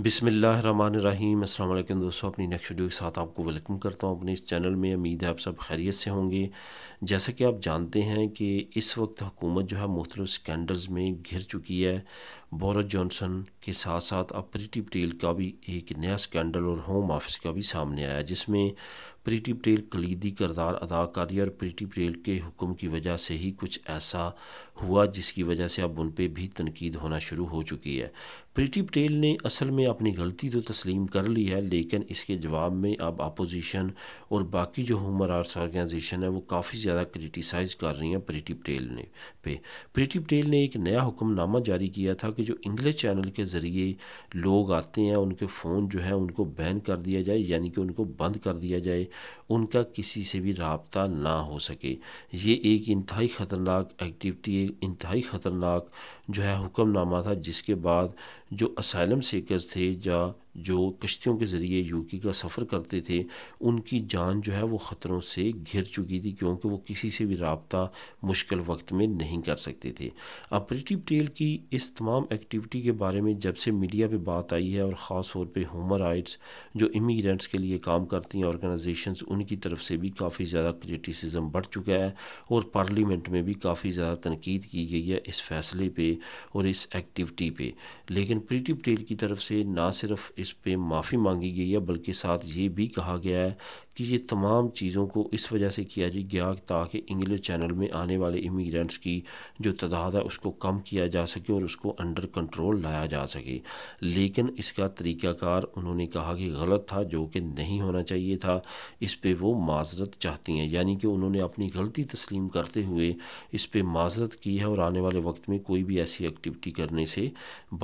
बिसमीम् अल्लाम दोस्तों अपनी नेक्स्ट वीडियो के साथ आपको वेलकम करता हूँ अपने इस चैनल में उम्मीद है आप सब खैरियत से होंगे जैसा कि आप जानते हैं कि इस वक्त हुकूमत जो है मुख्तलिफ स्कैंडल्स में घिर चुकी है बोरस जॉनसन के साथ साथ अब प्रीति पटेल का भी एक नया स्कैंडल और होम ऑफिस का भी सामने आया जिसमें प्रीति पटेल कलीदी करदार अदा कर रही और प्रीति पटेल के हुक्म की वजह से ही कुछ ऐसा हुआ जिसकी वजह से अब उन पर भी तनकीद होना शुरू हो चुकी है प्रीति पटेल ने असल में अपनी गलती तो तस्लीम कर ली है लेकिन इसके जवाब में अब अपोजिशन और बाकी जो ह्यूमन राइट्स ऑर्गेनाइजेशन है वो काफ़ी ज़्यादा क्रिटिसाइज़ कर रही हैं प्रीति पटेल ने पे प्रीति पटेल ने एक नया हुक्मनामा जारी किया था कि कि जो इंग्लिश चैनल के ज़रिए लोग आते हैं उनके फ़ोन जो है उनको बैन कर दिया जाए यानी कि उनको बंद कर दिया जाए उनका किसी से भी रबता ना हो सके ये एक इंतहाई ख़तरनाक एक्टिविटी एक इंतहाई ख़तरनाक जो है हुक्मनामा था जिसके बाद जो असाइलम सीकर थे या जो कश्तियों के ज़रिए यूके का सफ़र करते थे उनकी जान जो है वो ख़तरों से घिर चुकी थी क्योंकि वो किसी से भी रबता मुश्किल वक्त में नहीं कर सकते थे अब ऑपरेटिव पटेल की इस तमाम एक्टिविटी के बारे में जब से मीडिया पे बात आई है और ख़ास तौर पे ह्यूमन राइट्स जो इमीग्रेंट्स के लिए काम करती हैं ऑर्गेनाइजेशन उनकी तरफ से भी काफ़ी ज़्यादा क्रिटिसिजम बढ़ चुका है और पार्लीमेंट में भी काफ़ी ज़्यादा तनकीद की गई है इस फैसले पर और इस एक्टिविटी पर लेकिन प्रीटिव पटेल की तरफ से ना सिर्फ इस पे माफ़ी मांगी गई है बल्कि साथ ये भी कहा गया है कि ये तमाम चीज़ों को इस वजह से किया गया ताकि इंग्लिश चैनल में आने वाले इमिग्रेंट्स की जो तादाद है उसको कम किया जा सके और उसको अंडर कंट्रोल लाया जा सके लेकिन इसका तरीक़ाकार उन्होंने कहा कि गलत था जो कि नहीं होना चाहिए था इस पर वो माजरत चाहती हैं यानी कि उन्होंने अपनी गलती तस्लीम करते हुए इस पर माजरत की है और आने वाले वक्त में कोई भी ऐसी एक्टिविटी करने से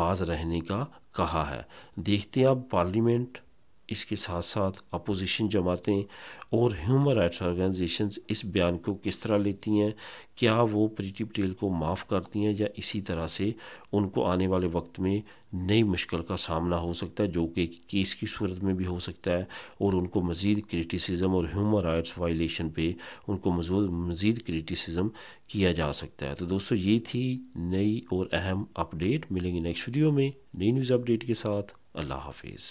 बाज रहने का कहा है देखते हैं अब पार्लियामेंट इसके साथ साथ अपोजिशन जमातें और ह्यूमन राइट्स ऑर्गेनाइजेशन इस बयान को किस तरह लेती हैं क्या वो प्रीति पटेल को माफ़ करती हैं या इसी तरह से उनको आने वाले वक्त में नई मुश्किल का सामना हो सकता है जो कि केस की सूरत में भी हो सकता है और उनको मज़ीद क्रिटिसिज्म और ह्यूमन राइट्स वायलेशन पे उनको मज़ीद क्रिटिसिज्म किया जा सकता है तो दोस्तों ये थी नई और अहम अपडेट मिलेंगी नेक्स्ट वीडियो में नई न्यूज़ अपडेट के साथ अल्लाह हाफिज़